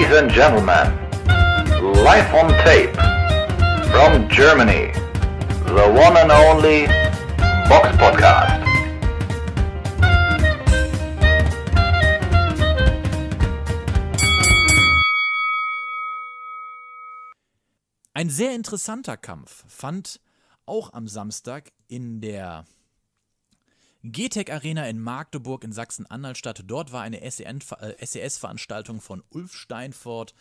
Ladies and gentlemen, live on tape from Germany, the one and only Box Podcast. Ein sehr interessanter Kampf fand auch am Samstag in der GTEC Arena in Magdeburg in Sachsen-Anhalt Dort war eine SES-Veranstaltung äh, e von Ulf Steinfort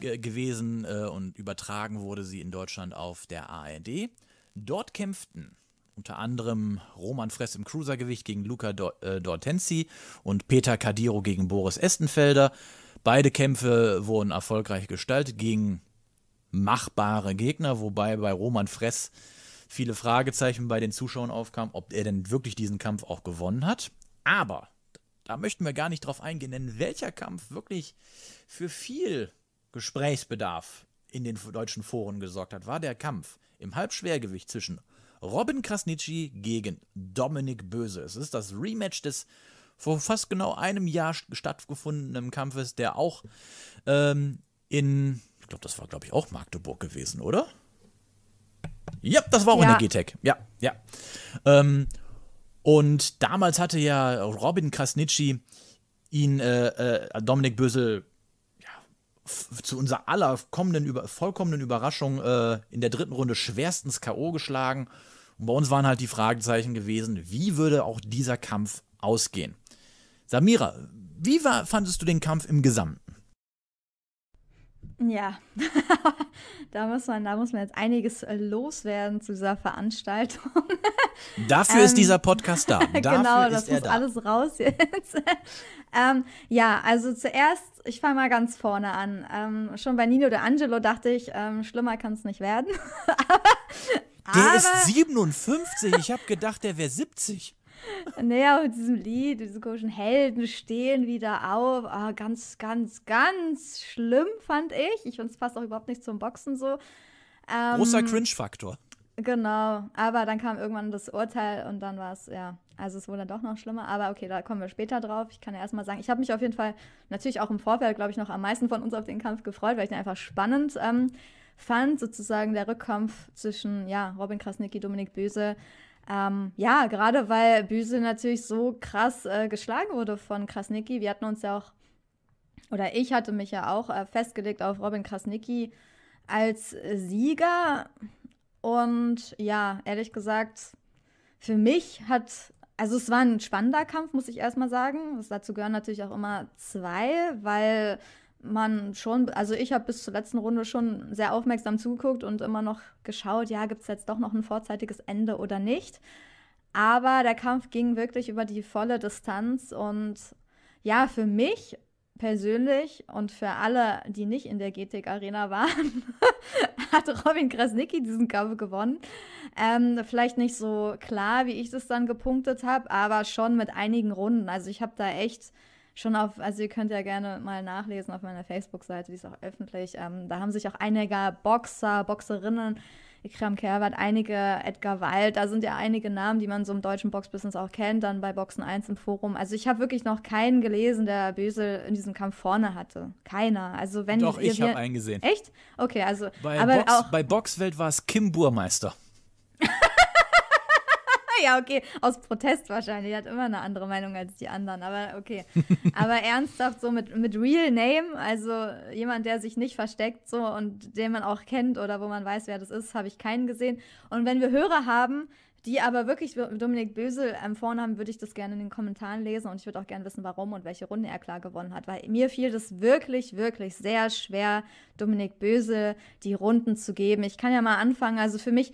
äh, gewesen äh, und übertragen wurde sie in Deutschland auf der ARD. Dort kämpften unter anderem Roman Fress im Cruisergewicht gegen Luca Dortensi und Peter Cadiro gegen Boris Estenfelder. Beide Kämpfe wurden erfolgreich gestaltet gegen machbare Gegner, wobei bei Roman Fress viele Fragezeichen bei den Zuschauern aufkamen, ob er denn wirklich diesen Kampf auch gewonnen hat. Aber da möchten wir gar nicht drauf eingehen, denn welcher Kampf wirklich für viel Gesprächsbedarf in den deutschen Foren gesorgt hat, war der Kampf im Halbschwergewicht zwischen Robin Krasnitschi gegen Dominik Böse. Es ist das Rematch des vor fast genau einem Jahr stattgefundenen Kampfes, der auch ähm, in, ich glaube, das war, glaube ich, auch Magdeburg gewesen, oder? Ja, das war auch ja. in der GTEC. Ja, ja. Ähm, und damals hatte ja Robin Krasnitschi ihn, äh, äh, Dominik Bösel, ja, zu unserer aller kommenden, über vollkommenen Überraschung äh, in der dritten Runde schwerstens K.O. geschlagen. Und bei uns waren halt die Fragezeichen gewesen, wie würde auch dieser Kampf ausgehen? Samira, wie war, fandest du den Kampf im Gesamten? Ja, da, muss man, da muss man jetzt einiges äh, loswerden zu dieser Veranstaltung. Dafür ähm, ist dieser Podcast da. Dafür genau, das muss da. alles raus jetzt. ähm, ja, also zuerst, ich fange mal ganz vorne an. Ähm, schon bei Nino de Angelo dachte ich, ähm, schlimmer kann es nicht werden. aber, der aber, ist 57. ich habe gedacht, der wäre 70. Naja, mit diesem Lied, diese komischen Helden stehen wieder auf. Ah, ganz, ganz, ganz schlimm fand ich. Ich finde, es passt auch überhaupt nicht zum Boxen so. Ähm, Großer Cringe-Faktor. Genau, aber dann kam irgendwann das Urteil und dann war es, ja, also es wurde dann doch noch schlimmer. Aber okay, da kommen wir später drauf. Ich kann ja erstmal sagen, ich habe mich auf jeden Fall natürlich auch im Vorfeld, glaube ich, noch am meisten von uns auf den Kampf gefreut, weil ich den einfach spannend ähm, fand, sozusagen der Rückkampf zwischen, ja, Robin Krasnicki, Dominik Böse. Ähm, ja, gerade weil Büse natürlich so krass äh, geschlagen wurde von Krasnicki. Wir hatten uns ja auch, oder ich hatte mich ja auch äh, festgelegt auf Robin Krasnicki als Sieger. Und ja, ehrlich gesagt, für mich hat, also es war ein spannender Kampf, muss ich erstmal sagen. dazu gehören natürlich auch immer zwei, weil man schon, also ich habe bis zur letzten Runde schon sehr aufmerksam zugeguckt und immer noch geschaut, ja, gibt es jetzt doch noch ein vorzeitiges Ende oder nicht. Aber der Kampf ging wirklich über die volle Distanz und ja, für mich persönlich und für alle, die nicht in der GTK arena waren, hat Robin Krasnicki diesen Kampf gewonnen. Ähm, vielleicht nicht so klar, wie ich das dann gepunktet habe, aber schon mit einigen Runden. Also ich habe da echt schon auf, also ihr könnt ja gerne mal nachlesen auf meiner Facebook-Seite, die ist auch öffentlich. Ähm, da haben sich auch einige Boxer, Boxerinnen, Ikram Kerwart, einige Edgar Wald, da sind ja einige Namen, die man so im deutschen Boxbusiness auch kennt, dann bei Boxen 1 im Forum. Also ich habe wirklich noch keinen gelesen, der Böse in diesem Kampf vorne hatte. Keiner. Also wenn Doch, ich, ich habe einen gesehen. Echt? Okay, also bei, aber Box, auch bei Boxwelt war es Kim Burmeister. ja, okay. Aus Protest wahrscheinlich. Er hat immer eine andere Meinung als die anderen, aber okay. aber ernsthaft, so mit, mit Real Name, also jemand, der sich nicht versteckt, so und den man auch kennt oder wo man weiß, wer das ist, habe ich keinen gesehen. Und wenn wir Hörer haben, die aber wirklich Dominik Bösel ähm, vorne haben, würde ich das gerne in den Kommentaren lesen und ich würde auch gerne wissen, warum und welche Runde er klar gewonnen hat, weil mir fiel das wirklich, wirklich sehr schwer, Dominik Bösel die Runden zu geben. Ich kann ja mal anfangen, also für mich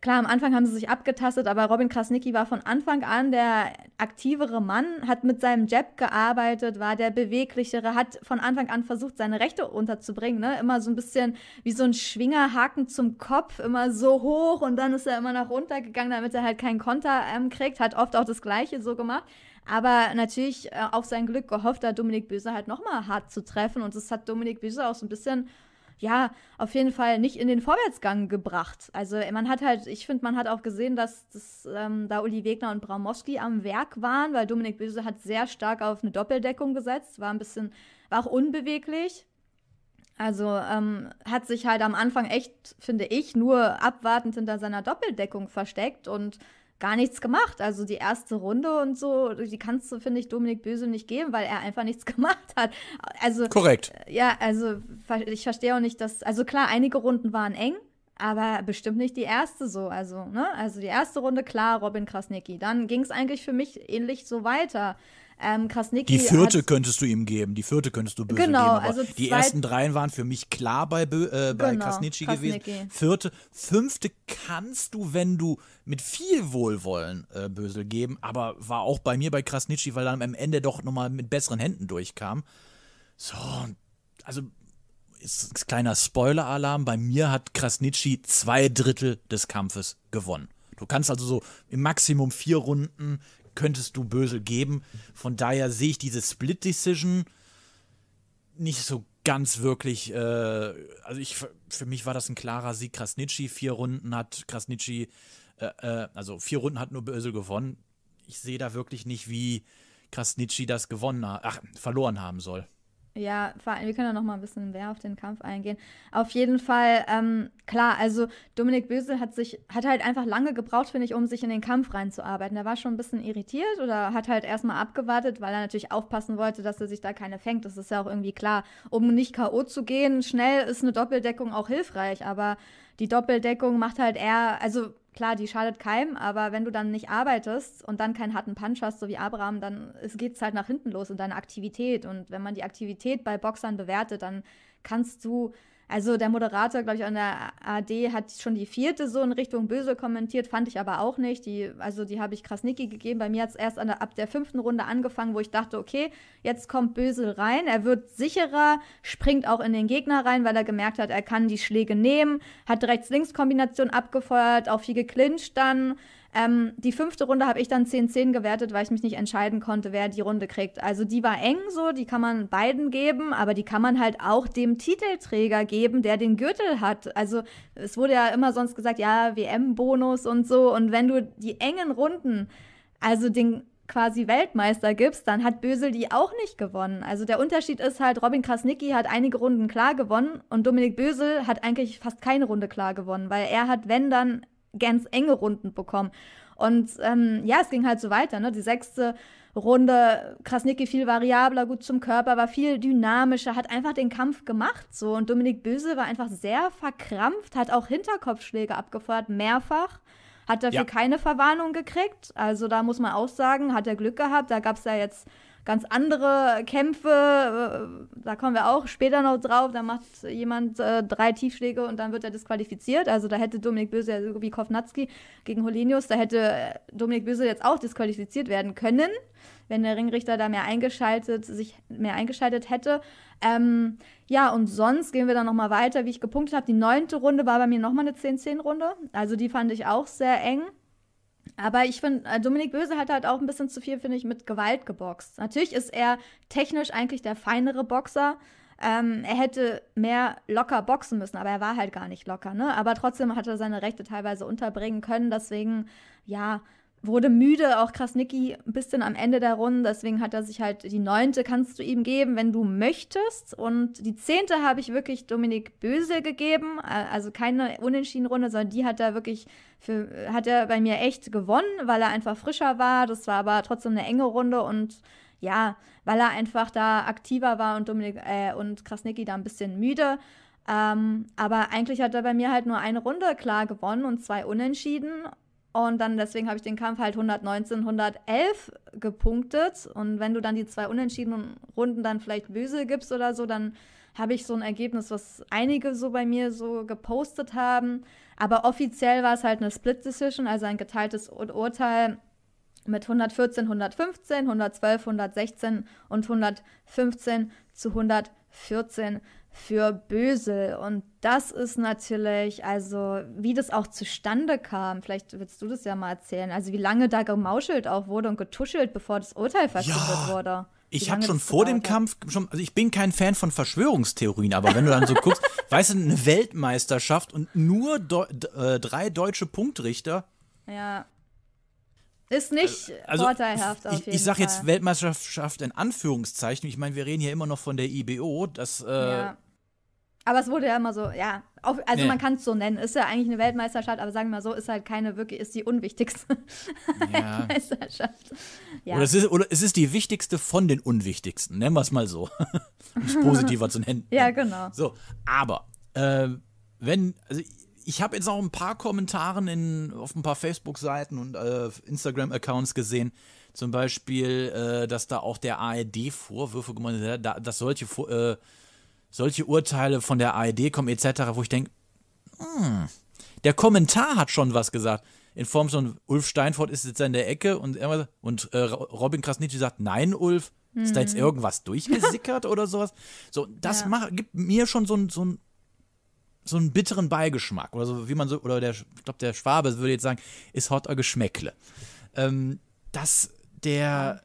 klar, am Anfang haben sie sich abgetastet, aber Robin Krasnicki war von Anfang an der aktivere Mann, hat mit seinem Jab gearbeitet, war der beweglichere, hat von Anfang an versucht, seine Rechte unterzubringen, ne? Immer so ein bisschen wie so ein Schwingerhaken zum Kopf, immer so hoch und dann ist er immer nach runter gegangen, damit er halt keinen Konter ähm, kriegt, hat oft auch das Gleiche so gemacht. Aber natürlich äh, auf sein Glück gehofft, da Dominik Böse halt nochmal hart zu treffen. Und das hat Dominik Böse auch so ein bisschen ja, auf jeden Fall nicht in den Vorwärtsgang gebracht. Also äh, man hat halt, ich finde, man hat auch gesehen, dass das, ähm, da Uli Wegner und Bramowski am Werk waren, weil Dominik Böse hat sehr stark auf eine Doppeldeckung gesetzt, war ein bisschen, war auch unbeweglich. Also ähm, hat sich halt am Anfang echt, finde ich, nur abwartend hinter seiner Doppeldeckung versteckt und gar nichts gemacht. Also die erste Runde und so, die kannst du, finde ich, Dominik Böse nicht geben, weil er einfach nichts gemacht hat. Also. Korrekt. Äh, ja, also ich verstehe auch nicht, dass. Also klar, einige Runden waren eng, aber bestimmt nicht die erste so. Also, ne? Also die erste Runde, klar, Robin Krasnicki. Dann ging es eigentlich für mich ähnlich so weiter. Ähm, Krasnicki die vierte könntest du ihm geben, die vierte könntest du böse genau, geben. Also die ersten dreien waren für mich klar bei, Bö äh, bei genau, Krasnicki, gewesen. Vierte, fünfte kannst du, wenn du mit viel Wohlwollen äh, Bösel geben, aber war auch bei mir bei Krasnicki, weil dann am Ende doch nochmal mit besseren Händen durchkam. So, also ist ein kleiner Spoiler-Alarm, bei mir hat Krasnitschi zwei Drittel des Kampfes gewonnen. Du kannst also so im Maximum vier Runden könntest du Bösel geben. Von daher sehe ich diese Split-Decision nicht so ganz wirklich. Äh, also ich, für mich war das ein klarer Sieg Krasnitschi. Vier Runden hat Krasnitschi, äh, äh also vier Runden hat nur Bösel gewonnen. Ich sehe da wirklich nicht, wie Krasnitschi das gewonnen, ach, verloren haben soll. Ja, vor allem, wir können ja noch mal ein bisschen mehr auf den Kampf eingehen. Auf jeden Fall, ähm, klar, also Dominik Bösel hat sich, hat halt einfach lange gebraucht, finde ich, um sich in den Kampf reinzuarbeiten. Er war schon ein bisschen irritiert oder hat halt erstmal abgewartet, weil er natürlich aufpassen wollte, dass er sich da keine fängt. Das ist ja auch irgendwie klar. Um nicht K.O. zu gehen, schnell ist eine Doppeldeckung auch hilfreich, aber die Doppeldeckung macht halt eher, also klar, die schadet keinem, aber wenn du dann nicht arbeitest und dann keinen harten Punch hast, so wie Abraham, dann geht es halt nach hinten los in deiner Aktivität. Und wenn man die Aktivität bei Boxern bewertet, dann kannst du also der Moderator, glaube ich, an der AD hat schon die vierte so in Richtung böse kommentiert, fand ich aber auch nicht. Die, also die habe ich Krasnicki gegeben. Bei mir hat es erst der, ab der fünften Runde angefangen, wo ich dachte, okay, jetzt kommt Bösel rein. Er wird sicherer, springt auch in den Gegner rein, weil er gemerkt hat, er kann die Schläge nehmen, hat Rechts-Links-Kombination abgefeuert, auch viel geclincht dann ähm, die fünfte Runde habe ich dann 10-10 gewertet, weil ich mich nicht entscheiden konnte, wer die Runde kriegt. Also die war eng so, die kann man beiden geben, aber die kann man halt auch dem Titelträger geben, der den Gürtel hat. Also es wurde ja immer sonst gesagt, ja, WM-Bonus und so. Und wenn du die engen Runden, also den quasi Weltmeister gibst, dann hat Bösel die auch nicht gewonnen. Also der Unterschied ist halt, Robin Krasnicki hat einige Runden klar gewonnen und Dominik Bösel hat eigentlich fast keine Runde klar gewonnen, weil er hat, wenn dann, ganz enge Runden bekommen. Und ähm, ja, es ging halt so weiter. Ne? Die sechste Runde, Krasnicki viel variabler, gut zum Körper, war viel dynamischer, hat einfach den Kampf gemacht. So. Und Dominik Böse war einfach sehr verkrampft, hat auch Hinterkopfschläge abgefeuert, mehrfach. Hat dafür ja. keine Verwarnung gekriegt. Also da muss man auch sagen, hat er Glück gehabt. Da gab es ja jetzt ganz andere Kämpfe. Äh, da kommen wir auch später noch drauf. Da macht jemand äh, drei Tiefschläge und dann wird er disqualifiziert. Also da hätte Dominik Böse, wie Kovnatski gegen Holinius, da hätte äh, Dominik Böse jetzt auch disqualifiziert werden können, wenn der Ringrichter da mehr eingeschaltet, sich mehr eingeschaltet hätte. Ähm, ja, und sonst gehen wir dann nochmal weiter, wie ich gepunktet habe. Die neunte Runde war bei mir nochmal eine 10-10-Runde. Also die fand ich auch sehr eng. Aber ich finde, äh, Dominik Böse hat halt auch ein bisschen zu viel, finde ich, mit Gewalt geboxt. Natürlich ist er technisch eigentlich der feinere Boxer. Ähm, er hätte mehr locker boxen müssen, aber er war halt gar nicht locker, ne? Aber trotzdem hat er seine Rechte teilweise unterbringen können. Deswegen, ja, wurde müde, auch Krasnicki ein bisschen am Ende der Runde, deswegen hat er sich halt die neunte kannst du ihm geben, wenn du möchtest. Und die zehnte habe ich wirklich Dominik Böse gegeben, äh, also keine Unentschieden-Runde, sondern die hat er wirklich, für, hat er bei mir echt gewonnen, weil er einfach frischer war. Das war aber trotzdem eine enge Runde und ja, weil er einfach da aktiver war und Dominik äh, und Krasnicki da ein bisschen müde. Ähm, aber eigentlich hat er bei mir halt nur eine Runde klar gewonnen und zwei Unentschieden und dann deswegen habe ich den Kampf halt 119, 111 gepunktet. Und wenn du dann die zwei unentschiedenen Runden dann vielleicht böse gibst oder so, dann habe ich so ein Ergebnis, was einige so bei mir so gepostet haben. Aber offiziell war es halt eine Split Decision, also ein geteiltes Ur Urteil mit 114, 115, 112, 116 und 115 zu 114 für Bösel. Und das ist natürlich, also wie das auch zustande kam, vielleicht willst du das ja mal erzählen, also wie lange da gemauschelt auch wurde und getuschelt, bevor das Urteil verkündet ja. wurde. Ich habe schon vor dem Kampf, schon, also ich bin kein Fan von Verschwörungstheorien, aber wenn du dann so guckst, weißt du, eine Weltmeisterschaft und nur Deu äh, drei deutsche Punktrichter. Ja. Ist nicht also, also vorteilhaft auf ich, jeden Ich sage jetzt Weltmeisterschaft in Anführungszeichen. Ich meine, wir reden hier immer noch von der IBO. Das äh, ja. Aber es wurde ja immer so, ja, auf, also ja. man kann es so nennen. Ist ja eigentlich eine Weltmeisterschaft, aber sagen wir mal so, ist halt keine wirklich, ist die unwichtigste ja. Weltmeisterschaft. Ja. Oder, es ist, oder es ist die wichtigste von den unwichtigsten, nennen wir es mal so. um es positiver zu nennen. Ja, genau. So, aber äh, wenn, also ich habe jetzt auch ein paar Kommentaren in, auf ein paar Facebook-Seiten und äh, Instagram-Accounts gesehen, zum Beispiel, äh, dass da auch der ARD Vorwürfe gemacht hat, dass solche äh, solche Urteile von der ARD kommen etc., wo ich denke, hm, der Kommentar hat schon was gesagt. In Form von Ulf Steinfurt ist jetzt in der Ecke und, und äh, Robin Krasnitschi sagt, nein, Ulf, mhm. ist da jetzt mhm. irgendwas durchgesickert oder sowas? So, das ja. macht, gibt mir schon so, ein, so, ein, so einen bitteren Beigeschmack. Oder so, wie man so, oder der, ich glaube, der Schwabe würde jetzt sagen, ist hotter Geschmäckle. Ähm, dass der,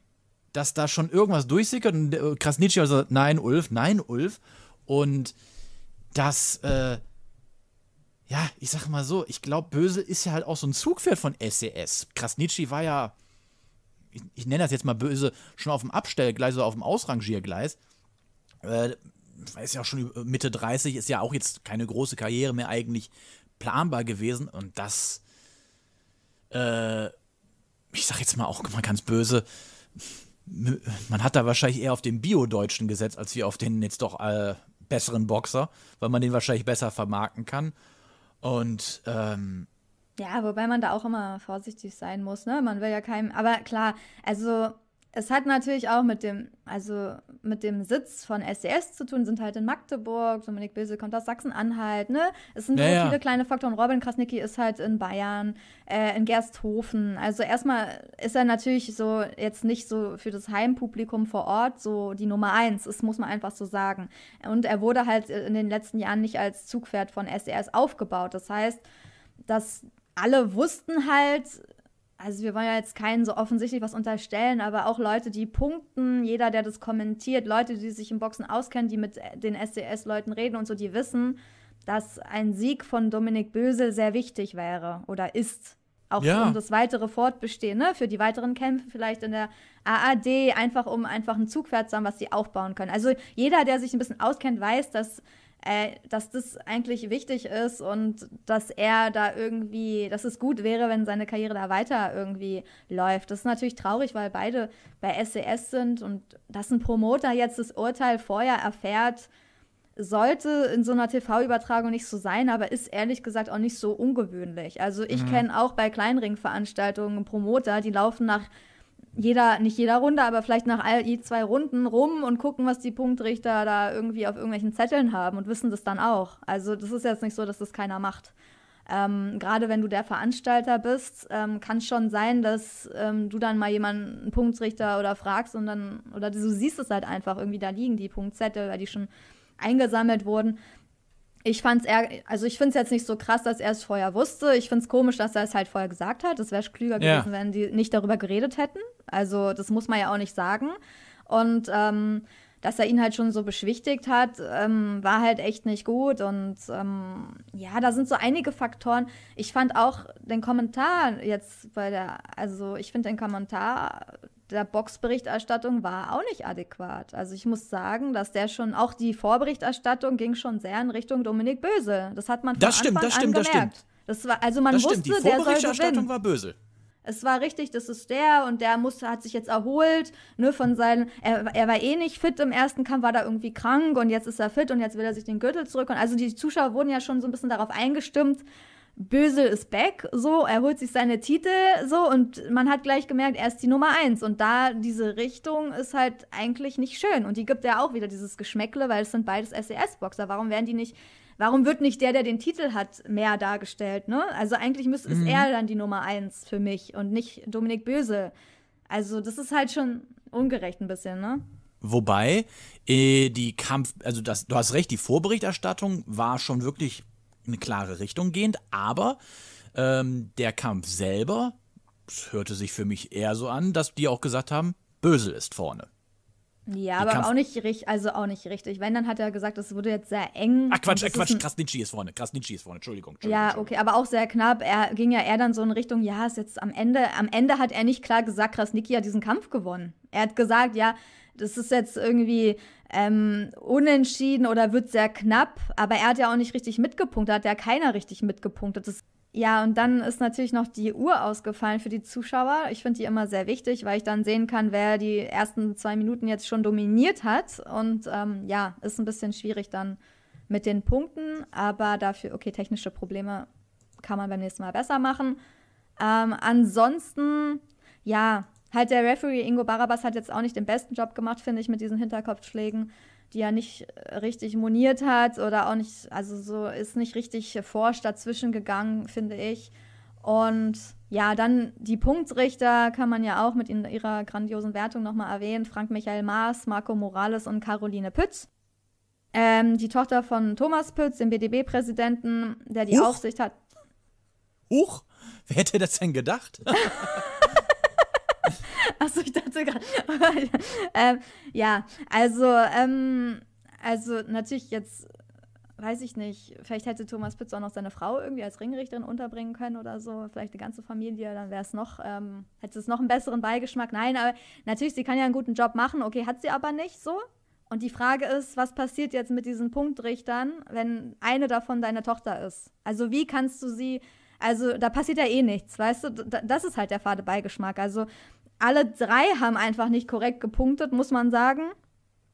dass da schon irgendwas durchsickert und äh, Krasnitschi also, nein, Ulf, nein, Ulf. Und das, äh, ja, ich sag mal so, ich glaube, Böse ist ja halt auch so ein Zugpferd von SES. E Krasnitschi war ja, ich, ich nenne das jetzt mal Böse, schon auf dem Abstellgleis oder auf dem Ausrangiergleis. Äh, ist ja auch schon Mitte 30, ist ja auch jetzt keine große Karriere mehr eigentlich planbar gewesen. Und das, äh, ich sag jetzt mal auch mal ganz böse, man hat da wahrscheinlich eher auf den Bio-Deutschen gesetzt, als wie auf den jetzt doch äh, besseren Boxer, weil man den wahrscheinlich besser vermarkten kann. Und ähm, ja, wobei man da auch immer vorsichtig sein muss, ne? Man will ja keinem, aber klar, also es hat natürlich auch mit dem, also mit dem Sitz von SES zu tun, sind halt in Magdeburg, Dominik Bilse kommt aus Sachsen-Anhalt, ne? Es sind naja. so viele kleine Faktoren. Robin Krasnicki ist halt in Bayern, äh, in Gersthofen. Also erstmal ist er natürlich so jetzt nicht so für das Heimpublikum vor Ort so die Nummer eins, das muss man einfach so sagen. Und er wurde halt in den letzten Jahren nicht als Zugpferd von SES aufgebaut. Das heißt, dass alle wussten halt, also wir wollen ja jetzt keinen so offensichtlich was unterstellen, aber auch Leute, die punkten, jeder, der das kommentiert, Leute, die sich im Boxen auskennen, die mit den SDS-Leuten reden und so, die wissen, dass ein Sieg von Dominik Bösel sehr wichtig wäre oder ist. Auch ja. um das weitere Fortbestehen, ne? für die weiteren Kämpfe vielleicht in der AAD, einfach um einfach ein Zugpferd zu haben, was sie aufbauen können. Also jeder, der sich ein bisschen auskennt, weiß, dass äh, dass das eigentlich wichtig ist und dass er da irgendwie, dass es gut wäre, wenn seine Karriere da weiter irgendwie läuft. Das ist natürlich traurig, weil beide bei SES e sind und dass ein Promoter jetzt das Urteil vorher erfährt, sollte in so einer TV-Übertragung nicht so sein, aber ist ehrlich gesagt auch nicht so ungewöhnlich. Also ich mhm. kenne auch bei Kleinringveranstaltungen Promoter, die laufen nach jeder, nicht jeder Runde, aber vielleicht nach all, je zwei Runden rum und gucken, was die Punktrichter da irgendwie auf irgendwelchen Zetteln haben und wissen das dann auch. Also das ist jetzt nicht so, dass das keiner macht. Ähm, Gerade wenn du der Veranstalter bist, ähm, kann es schon sein, dass ähm, du dann mal jemanden, einen Punktrichter oder fragst und dann, oder du siehst es halt einfach, irgendwie da liegen die Punktzettel, weil die schon eingesammelt wurden. Ich fand's eher, also ich find's jetzt nicht so krass, dass er es vorher wusste. Ich find's komisch, dass er es halt vorher gesagt hat. Das wäre klüger gewesen, ja. wenn die nicht darüber geredet hätten. Also das muss man ja auch nicht sagen. Und ähm, dass er ihn halt schon so beschwichtigt hat, ähm, war halt echt nicht gut. Und ähm, ja, da sind so einige Faktoren. Ich fand auch den Kommentar jetzt bei der, also ich finde den Kommentar der Boxberichterstattung war auch nicht adäquat. Also ich muss sagen, dass der schon, auch die Vorberichterstattung ging schon sehr in Richtung Dominik Böse. Das hat man von das Anfang stimmt, das an stimmt, gemerkt. Das stimmt, das stimmt. also man das wusste, stimmt. Die Vorberichterstattung war böse. Es war richtig, das ist der und der muss, hat sich jetzt erholt, ne, von seinen, er, er war eh nicht fit im ersten Kampf, war da irgendwie krank und jetzt ist er fit und jetzt will er sich den Gürtel zurück. Und also die Zuschauer wurden ja schon so ein bisschen darauf eingestimmt, Bösel ist back, so, er holt sich seine Titel, so, und man hat gleich gemerkt, er ist die Nummer eins. Und da diese Richtung ist halt eigentlich nicht schön. Und die gibt ja auch wieder dieses Geschmäckle, weil es sind beides SES-Boxer. Warum werden die nicht, warum wird nicht der, der den Titel hat, mehr dargestellt, ne? Also eigentlich müsste, mhm. ist er dann die Nummer eins für mich und nicht Dominik Böse. Also, das ist halt schon ungerecht ein bisschen, ne? Wobei, äh, die Kampf, also das, du hast recht, die Vorberichterstattung war schon wirklich eine klare Richtung gehend, aber ähm, der Kampf selber hörte sich für mich eher so an, dass die auch gesagt haben, Bösel ist vorne. Ja, aber auch nicht richtig, also auch nicht richtig. Wenn, dann hat er gesagt, es wurde jetzt sehr eng. Ach Quatsch, ach äh, Quatsch, Krasnitschi ist vorne, Krasnitschi ist vorne, Entschuldigung, Entschuldigung. Ja, okay, aber auch sehr knapp. Er ging ja eher dann so in Richtung, ja, ist jetzt am Ende. Am Ende hat er nicht klar gesagt, Krasnicki hat diesen Kampf gewonnen. Er hat gesagt, ja, das ist jetzt irgendwie ähm, unentschieden oder wird sehr knapp. Aber er hat ja auch nicht richtig mitgepunktet, hat ja keiner richtig mitgepunktet. Das ja, und dann ist natürlich noch die Uhr ausgefallen für die Zuschauer. Ich finde die immer sehr wichtig, weil ich dann sehen kann, wer die ersten zwei Minuten jetzt schon dominiert hat. Und ähm, ja, ist ein bisschen schwierig dann mit den Punkten, aber dafür, okay, technische Probleme kann man beim nächsten Mal besser machen. Ähm, ansonsten, ja, Halt der Referee Ingo Barabas hat jetzt auch nicht den besten Job gemacht, finde ich, mit diesen Hinterkopfschlägen, die er nicht äh, richtig moniert hat oder auch nicht, also so ist nicht richtig forscht dazwischen gegangen, finde ich. Und ja, dann die Punktrichter kann man ja auch mit ihrer grandiosen Wertung nochmal erwähnen. Frank Michael Maas, Marco Morales und Caroline Pütz. Ähm, die Tochter von Thomas Pütz, dem BDB-Präsidenten, der die Huch. Aufsicht hat. Huch, wer hätte das denn gedacht? gerade. ähm, ja, also, ähm, also natürlich jetzt, weiß ich nicht, vielleicht hätte Thomas Pitz auch noch seine Frau irgendwie als Ringrichterin unterbringen können oder so, vielleicht eine ganze Familie, dann wäre es noch, ähm, hätte es noch einen besseren Beigeschmack. Nein, aber natürlich, sie kann ja einen guten Job machen, okay, hat sie aber nicht so. Und die Frage ist, was passiert jetzt mit diesen Punktrichtern, wenn eine davon deine Tochter ist? Also wie kannst du sie also da passiert ja eh nichts, weißt du? Das ist halt der fade Beigeschmack. Also alle drei haben einfach nicht korrekt gepunktet, muss man sagen.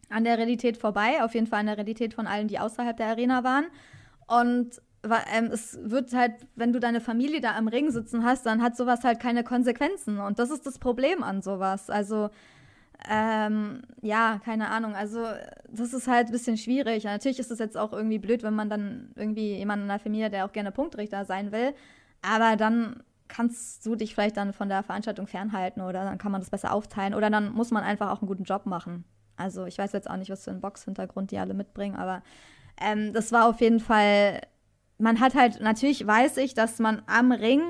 An der Realität vorbei, auf jeden Fall an der Realität von allen, die außerhalb der Arena waren. Und ähm, es wird halt, wenn du deine Familie da im Ring sitzen hast, dann hat sowas halt keine Konsequenzen. Und das ist das Problem an sowas. Also, ähm, ja, keine Ahnung. Also, das ist halt ein bisschen schwierig. natürlich ist es jetzt auch irgendwie blöd, wenn man dann irgendwie jemanden in der Familie, der auch gerne Punktrichter sein will, aber dann kannst du dich vielleicht dann von der Veranstaltung fernhalten oder dann kann man das besser aufteilen oder dann muss man einfach auch einen guten Job machen. Also ich weiß jetzt auch nicht, was für einen Box-Hintergrund die alle mitbringen, aber ähm, das war auf jeden Fall, man hat halt, natürlich weiß ich, dass man am Ring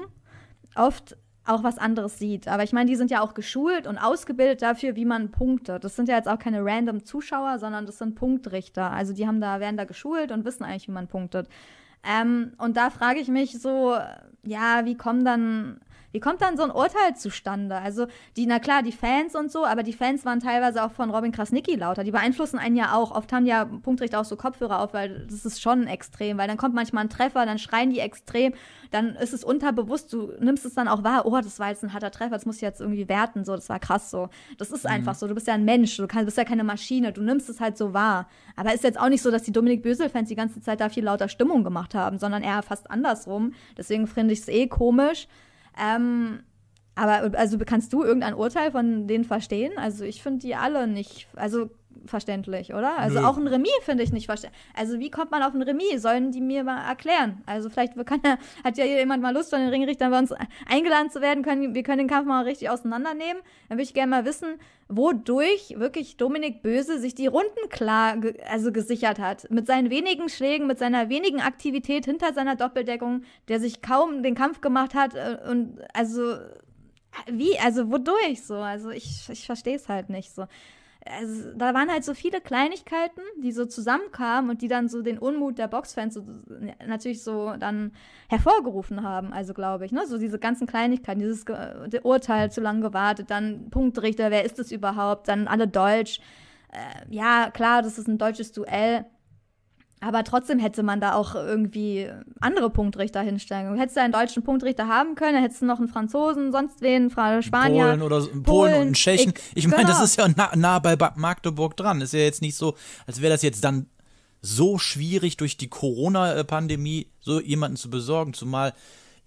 oft auch was anderes sieht. Aber ich meine, die sind ja auch geschult und ausgebildet dafür, wie man Punkte. Das sind ja jetzt auch keine random Zuschauer, sondern das sind Punktrichter. Also die haben da, werden da geschult und wissen eigentlich, wie man punktet. Ähm, und da frage ich mich so, ja, wie kommen dann wie kommt dann so ein Urteil zustande? Also, die, na klar, die Fans und so, aber die Fans waren teilweise auch von Robin Krasnicki lauter. Die beeinflussen einen ja auch. Oft haben die ja Punktrichter auch so Kopfhörer auf, weil das ist schon extrem, weil dann kommt manchmal ein Treffer, dann schreien die extrem, dann ist es unterbewusst, du nimmst es dann auch wahr, oh, das war jetzt ein harter Treffer, das muss ich jetzt irgendwie werten, so, das war krass so. Das ist mhm. einfach so, du bist ja ein Mensch, du kann, bist ja keine Maschine, du nimmst es halt so wahr. Aber ist jetzt auch nicht so, dass die Dominik Bösel-Fans die ganze Zeit da viel lauter Stimmung gemacht haben, sondern eher fast andersrum. Deswegen finde ich es eh komisch. Ähm, aber also kannst du irgendein Urteil von denen verstehen? Also ich finde die alle nicht. Also verständlich, oder? Also Nö. auch ein Remis finde ich nicht verständlich. Also wie kommt man auf ein Remis? Sollen die mir mal erklären? Also vielleicht ja, hat ja jemand mal Lust, von den Ringrichtern bei uns eingeladen zu werden. Können, wir können den Kampf mal richtig auseinandernehmen. Dann würde ich gerne mal wissen, wodurch wirklich Dominik Böse sich die Runden klar ge also gesichert hat. Mit seinen wenigen Schlägen, mit seiner wenigen Aktivität hinter seiner Doppeldeckung, der sich kaum den Kampf gemacht hat äh, und also äh, wie, also wodurch so? Also ich, ich verstehe es halt nicht so also, da waren halt so viele Kleinigkeiten, die so zusammenkamen und die dann so den Unmut der Boxfans so, natürlich so dann hervorgerufen haben, also glaube ich, ne? So diese ganzen Kleinigkeiten, dieses Ge Urteil zu lange gewartet, dann Punktrichter, wer ist das überhaupt, dann alle Deutsch. Äh, ja, klar, das ist ein deutsches Duell. Aber trotzdem hätte man da auch irgendwie andere Punktrichter hinstellen können. Hättest du einen deutschen Punktrichter haben können, dann hättest du noch einen Franzosen, sonst wen, Spanier. Polen oder Polen, Polen und einen Tschechen. Ich, ich meine, genau. das ist ja nah, nah, bei Magdeburg dran. Ist ja jetzt nicht so, als wäre das jetzt dann so schwierig durch die Corona-Pandemie so jemanden zu besorgen, zumal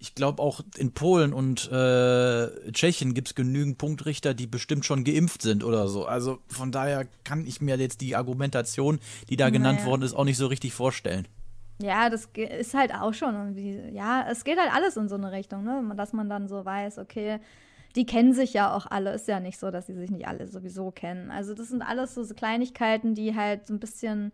ich glaube auch in Polen und äh, Tschechien gibt es genügend Punktrichter, die bestimmt schon geimpft sind oder so. Also von daher kann ich mir jetzt die Argumentation, die da naja. genannt worden ist, auch nicht so richtig vorstellen. Ja, das ist halt auch schon irgendwie, ja, es geht halt alles in so eine Richtung, ne? Dass man dann so weiß, okay, die kennen sich ja auch alle. Ist ja nicht so, dass sie sich nicht alle sowieso kennen. Also das sind alles so Kleinigkeiten, die halt so ein bisschen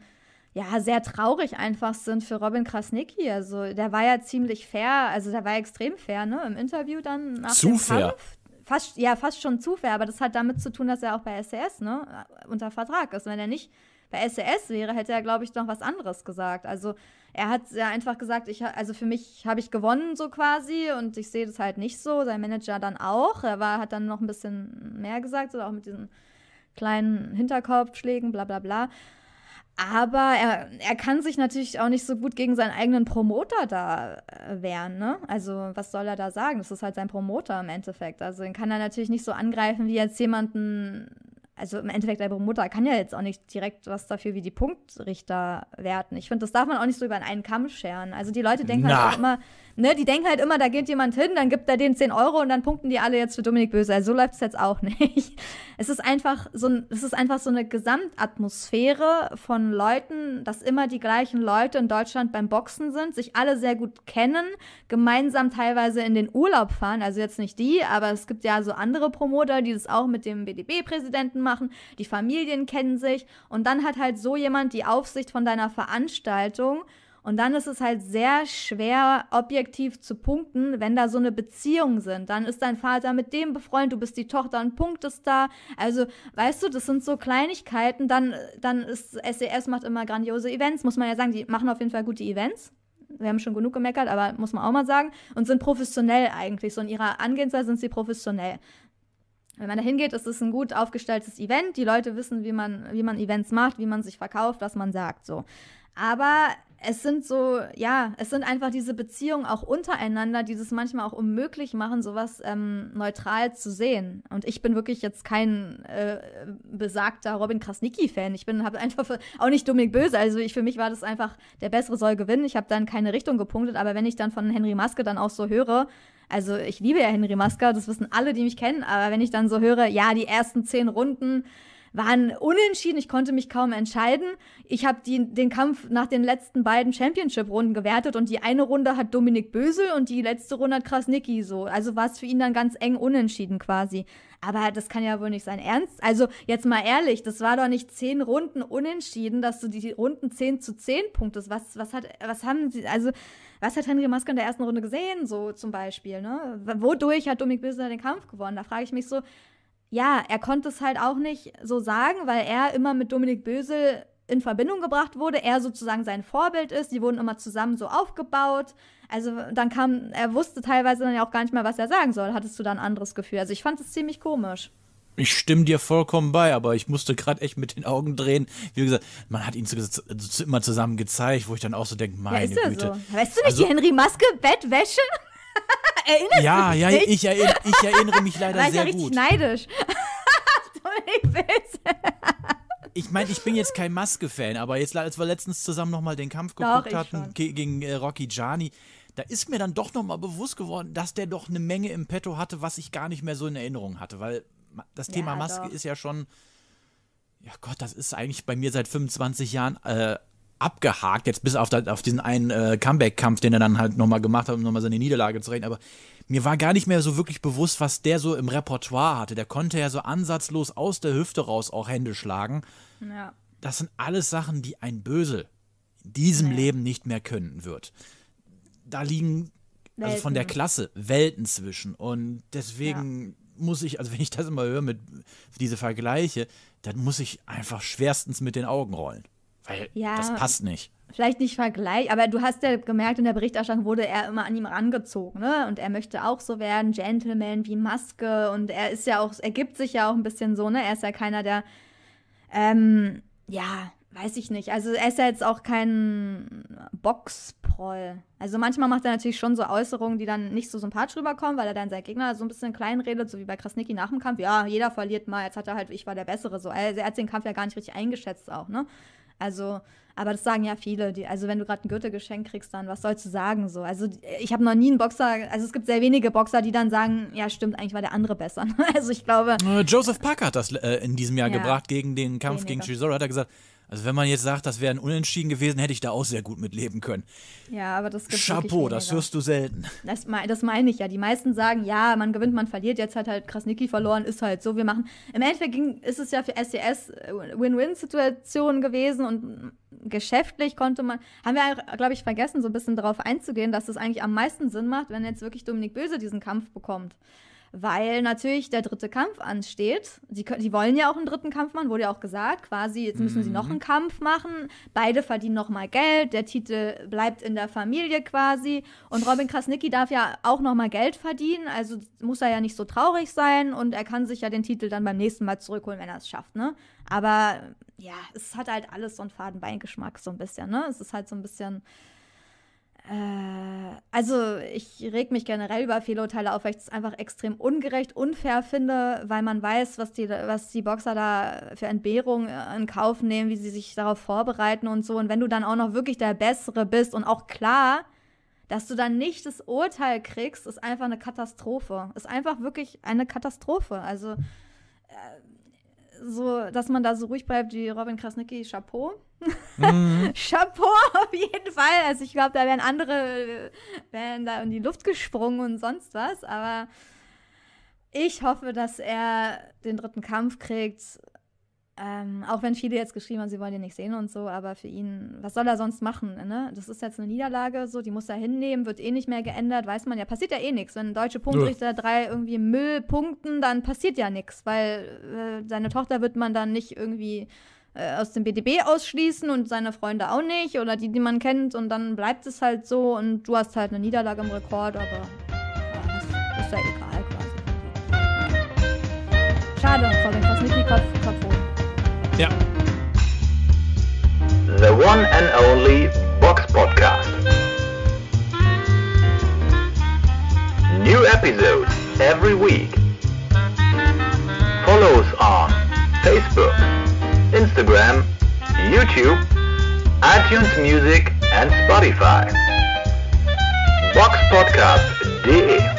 ja, sehr traurig einfach sind für Robin Krasnicki. Also der war ja ziemlich fair, also der war extrem fair, ne? Im Interview dann nach zu dem fair. Kampf. Fast, ja, fast schon zu fair, aber das hat damit zu tun, dass er auch bei SES, e ne, unter Vertrag ist. Wenn er nicht bei SES e wäre, hätte er, glaube ich, noch was anderes gesagt. Also er hat ja einfach gesagt, ich, also für mich habe ich gewonnen so quasi und ich sehe das halt nicht so. Sein Manager dann auch. Er war, hat dann noch ein bisschen mehr gesagt, so auch mit diesen kleinen Hinterkopfschlägen, bla bla bla. Aber er, er kann sich natürlich auch nicht so gut gegen seinen eigenen Promoter da äh, wehren, ne? Also, was soll er da sagen? Das ist halt sein Promoter im Endeffekt. Also, den kann er natürlich nicht so angreifen, wie jetzt jemanden. Also, im Endeffekt, der Promoter kann ja jetzt auch nicht direkt was dafür wie die Punktrichter werten. Ich finde, das darf man auch nicht so über einen Kamm scheren. Also, die Leute denken halt Na. halt auch immer, ne, die denken halt immer, da geht jemand hin, dann gibt er denen 10 Euro und dann punkten die alle jetzt für Dominik Böse. Also so läuft es jetzt auch nicht. Es ist einfach so es ist einfach so eine Gesamtatmosphäre von Leuten, dass immer die gleichen Leute in Deutschland beim Boxen sind, sich alle sehr gut kennen, gemeinsam teilweise in den Urlaub fahren, also jetzt nicht die, aber es gibt ja so andere Promoter, die das auch mit dem BDB-Präsidenten machen, die Familien kennen sich und dann hat halt so jemand die Aufsicht von deiner Veranstaltung und dann ist es halt sehr schwer, objektiv zu punkten, wenn da so eine Beziehung sind. Dann ist dein Vater mit dem befreundet, du bist die Tochter und punktest da. Also, weißt du, das sind so Kleinigkeiten. Dann, dann ist SES e macht immer grandiose Events, muss man ja sagen. Die machen auf jeden Fall gute Events. Wir haben schon genug gemeckert, aber muss man auch mal sagen. Und sind professionell eigentlich. So in ihrer Angehensweise sind sie professionell. Wenn man da hingeht, ist es ein gut aufgestelltes Event. Die Leute wissen, wie man, wie man Events macht, wie man sich verkauft, was man sagt. So. Aber es sind so, ja, es sind einfach diese Beziehungen auch untereinander, die das manchmal auch unmöglich machen, sowas ähm, neutral zu sehen. Und ich bin wirklich jetzt kein äh, besagter Robin Krasnicki-Fan. Ich bin, habe einfach für, auch nicht dummig Böse. Also ich, für mich war das einfach, der Bessere soll gewinnen. Ich habe dann keine Richtung gepunktet, aber wenn ich dann von Henry Maske dann auch so höre, also ich liebe ja Henry Maske, das wissen alle, die mich kennen, aber wenn ich dann so höre, ja, die ersten zehn Runden waren unentschieden. Ich konnte mich kaum entscheiden. Ich habe den Kampf nach den letzten beiden Championship-Runden gewertet und die eine Runde hat Dominik Bösel und die letzte Runde hat Krasnicki so. Also war es für ihn dann ganz eng unentschieden quasi. Aber das kann ja wohl nicht sein Ernst. Also jetzt mal ehrlich, das war doch nicht zehn Runden unentschieden, dass du die Runden zehn zu zehn punktest. Was, was hat, was haben sie, also was hat Henry Maske in der ersten Runde gesehen, so zum Beispiel, ne? Wodurch hat Dominik Bösel den Kampf gewonnen? Da frage ich mich so, ja, er konnte es halt auch nicht so sagen, weil er immer mit Dominik Bösel in Verbindung gebracht wurde, er sozusagen sein Vorbild ist, die wurden immer zusammen so aufgebaut. Also dann kam, er wusste teilweise dann ja auch gar nicht mehr, was er sagen soll. Hattest du da ein anderes Gefühl? Also ich fand es ziemlich komisch. Ich stimme dir vollkommen bei, aber ich musste gerade echt mit den Augen drehen. Wie gesagt, man hat ihn zu, zu, immer zusammen gezeigt, wo ich dann auch so denke, meine ja, ist Güte. So? Weißt du nicht, also, die Henry Maske Bettwäsche? erinnerst ja, du dich? Ja, ich, erinn, ich erinnere mich leider sehr ja gut. Ich war richtig neidisch. ich meine, ich bin jetzt kein Maske-Fan, aber jetzt, als wir letztens zusammen nochmal den Kampf geguckt doch, hatten ge gegen äh, Rocky Gianni, da ist mir dann doch nochmal bewusst geworden, dass der doch eine Menge im Petto hatte, was ich gar nicht mehr so in Erinnerung hatte, weil das Thema ja, Maske doch. ist ja schon, ja Gott, das ist eigentlich bei mir seit 25 Jahren äh, abgehakt, jetzt bis auf, auf diesen einen äh, Comeback-Kampf, den er dann halt nochmal gemacht hat, um nochmal seine Niederlage zu rechnen, Aber mir war gar nicht mehr so wirklich bewusst, was der so im Repertoire hatte. Der konnte ja so ansatzlos aus der Hüfte raus auch Hände schlagen. Ja. Das sind alles Sachen, die ein Bösel in diesem nee. Leben nicht mehr können wird. Da liegen Welten. also von der Klasse Welten zwischen. Und deswegen. Ja muss ich, also wenn ich das immer höre mit diese Vergleiche, dann muss ich einfach schwerstens mit den Augen rollen. Weil ja, das passt nicht. Vielleicht nicht Vergleich, aber du hast ja gemerkt, in der Berichterstattung wurde er immer an ihm rangezogen, ne? Und er möchte auch so werden, Gentleman wie Maske. Und er ist ja auch, er gibt sich ja auch ein bisschen so, ne? Er ist ja keiner, der, ähm, ja, weiß ich nicht. Also er ist ja jetzt auch kein Boxproll. Also manchmal macht er natürlich schon so Äußerungen, die dann nicht so sympathisch rüberkommen, weil er dann sein Gegner so ein bisschen kleinredet, so wie bei Krasnicki nach dem Kampf. Ja, jeder verliert mal, jetzt hat er halt, ich war der Bessere. So. Also er hat den Kampf ja gar nicht richtig eingeschätzt auch, ne? Also, aber das sagen ja viele. Die, also, wenn du gerade ein Gürtelgeschenk kriegst, dann was sollst du sagen? So? Also, ich habe noch nie einen Boxer, also es gibt sehr wenige Boxer, die dann sagen, ja, stimmt, eigentlich war der andere besser. Ne? also, ich glaube. Äh, Joseph Parker hat das äh, in diesem Jahr ja, gebracht gegen den Kampf weniger. gegen Chisora. Hat er gesagt, also wenn man jetzt sagt, das wäre ein Unentschieden gewesen, hätte ich da auch sehr gut mit leben können. Ja, aber das gibt Chapeau, das hörst du selten. Das, das meine ich ja. Die meisten sagen, ja, man gewinnt, man verliert. Jetzt hat halt Krasnicki verloren, ist halt so. Wir machen. Im Endeffekt ging, ist es ja für SES äh, Win-Win-Situation gewesen und geschäftlich konnte man. Haben wir, glaube ich, vergessen, so ein bisschen darauf einzugehen, dass es eigentlich am meisten Sinn macht, wenn jetzt wirklich Dominik Böse diesen Kampf bekommt weil natürlich der dritte Kampf ansteht. Sie, die wollen ja auch einen dritten Kampf machen, wurde ja auch gesagt, quasi, jetzt müssen mhm. sie noch mhm. einen Kampf machen. Beide verdienen nochmal Geld, der Titel bleibt in der Familie quasi. Und Robin Krasnicki darf ja auch nochmal Geld verdienen, also muss er ja nicht so traurig sein und er kann sich ja den Titel dann beim nächsten Mal zurückholen, wenn er es schafft, ne? Aber ja, es hat halt alles so einen faden Beingeschmack, so ein bisschen, ne? Es ist halt so ein bisschen äh, also ich reg mich generell über Fehlurteile auf, weil ich es einfach extrem ungerecht, unfair finde, weil man weiß, was die, was die Boxer da für Entbehrungen in Kauf nehmen, wie sie sich darauf vorbereiten und so. Und wenn du dann auch noch wirklich der Bessere bist und auch klar, dass du dann nicht das Urteil kriegst, ist einfach eine Katastrophe. Ist einfach wirklich eine Katastrophe. Also äh, so, dass man da so ruhig bleibt wie Robin Krasnicki, Chapeau. Mhm. Chapeau auf jeden Fall. Also ich glaube, da wären andere äh, wären da in die Luft gesprungen und sonst was. Aber ich hoffe, dass er den dritten Kampf kriegt. Ähm, auch wenn viele jetzt geschrieben haben, sie wollen den nicht sehen und so, aber für ihn, was soll er sonst machen? Ne? Das ist jetzt eine Niederlage, so, die muss er hinnehmen, wird eh nicht mehr geändert, weiß man ja, passiert ja eh nichts. Wenn deutsche Punktrichter ja. drei irgendwie Müll punkten, dann passiert ja nichts, weil äh, seine Tochter wird man dann nicht irgendwie äh, aus dem BDB ausschließen und seine Freunde auch nicht oder die, die man kennt und dann bleibt es halt so und du hast halt eine Niederlage im Rekord, aber ja, das ist ja egal quasi. Schade, vor dem fast nicht Kopf, Kopf hoch. Ja. The one and only Box Podcast. New episodes every week. Follow us on Facebook. Instagram, YouTube, iTunes Music and Spotify. Box podcast. Boxpodcast.de